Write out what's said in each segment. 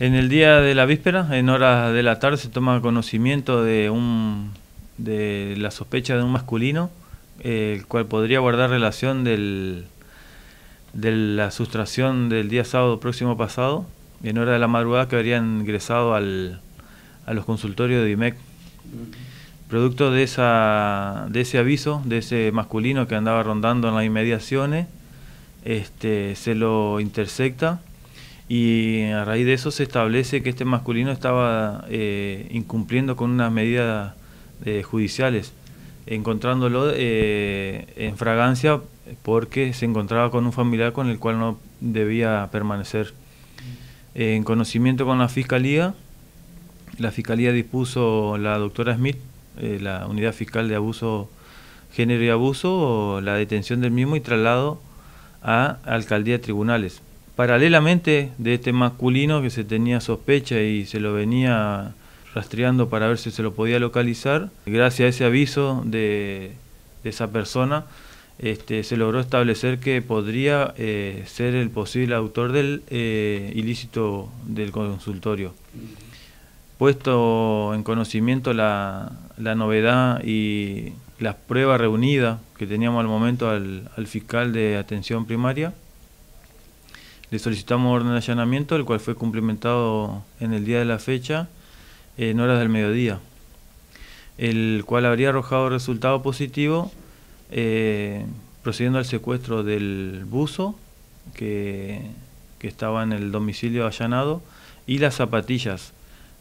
En el día de la víspera, en horas de la tarde, se toma conocimiento de, un, de la sospecha de un masculino, eh, el cual podría guardar relación del, de la sustracción del día sábado próximo pasado, y en hora de la madrugada que habría ingresado al, a los consultorios de IMEC. Producto de, esa, de ese aviso, de ese masculino que andaba rondando en las inmediaciones, este, se lo intersecta y a raíz de eso se establece que este masculino estaba eh, incumpliendo con unas medidas eh, judiciales, encontrándolo eh, en fragancia porque se encontraba con un familiar con el cual no debía permanecer. En conocimiento con la fiscalía, la fiscalía dispuso la doctora Smith, la unidad fiscal de abuso, género y abuso, la detención del mismo y traslado a alcaldía de tribunales paralelamente de este masculino que se tenía sospecha y se lo venía rastreando para ver si se lo podía localizar. Gracias a ese aviso de, esa persona, este, se logró establecer que podría eh, ser el posible autor del eh, ilícito del consultorio. Puesto en conocimiento la, novedad y las pruebas reunidas que teníamos al momento al fiscal de atención primaria, le solicitamos orden de allanamiento, el cual fue cumplimentado en el día de la fecha, eh, en horas del mediodía, el cual habría arrojado resultado positivo, eh, procediendo al secuestro del buzo que, estaba en el domicilio allanado y las zapatillas,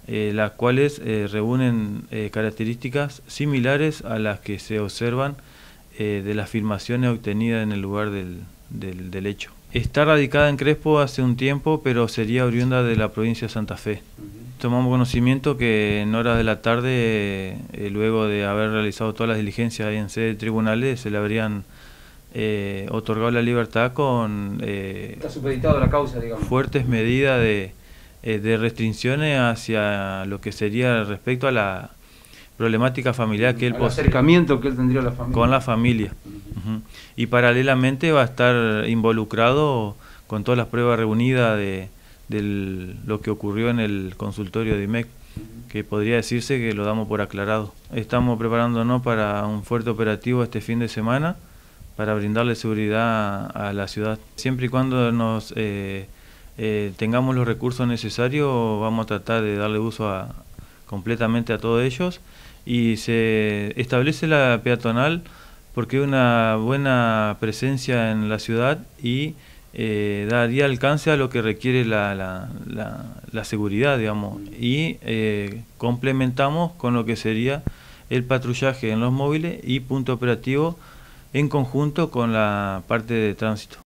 eh, las cuales reúnen características similares a las que se observan de las filmaciones obtenidas en el lugar del hecho. Está radicada en Crespo hace un tiempo, pero sería oriunda de la provincia de Santa Fe. Tomamos conocimiento que en horas de la tarde, eh, luego de haber realizado todas las diligencias en sede de tribunales, se le habrían eh, otorgado la libertad con eh, la causa, fuertes medidas de, de restricciones hacia lo que sería respecto a la, problemática familiar que él el acercamiento que él tendría a la familia. con la familia y paralelamente va a estar involucrado con todas las pruebas reunidas de lo que ocurrió en el consultorio de IMEC que podría decirse que lo damos por aclarado estamos preparándonos para un fuerte operativo este fin de semana para brindarle seguridad a la ciudad siempre y cuando nos eh, eh, tengamos los recursos necesarios vamos a tratar de darle uso a, completamente a todos ellos y se establece la peatonal porque una buena presencia en la ciudad y eh, daría alcance a lo que requiere la, la, la, la seguridad, digamos, y eh, complementamos con lo que sería el patrullaje en los móviles y punto operativo en conjunto con la parte de tránsito.